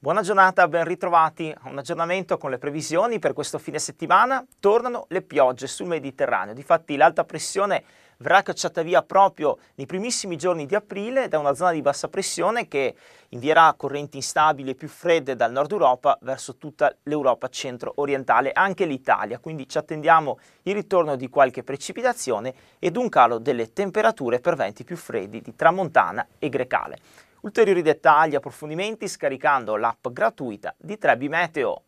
Buona giornata, ben ritrovati un aggiornamento con le previsioni per questo fine settimana. Tornano le piogge sul Mediterraneo, difatti l'alta pressione verrà cacciata via proprio nei primissimi giorni di aprile da una zona di bassa pressione che invierà correnti instabili e più fredde dal nord Europa verso tutta l'Europa centro-orientale, anche l'Italia, quindi ci attendiamo il ritorno di qualche precipitazione ed un calo delle temperature per venti più freddi di Tramontana e Grecale. Ulteriori dettagli e approfondimenti scaricando l'app gratuita di Trebi Meteo.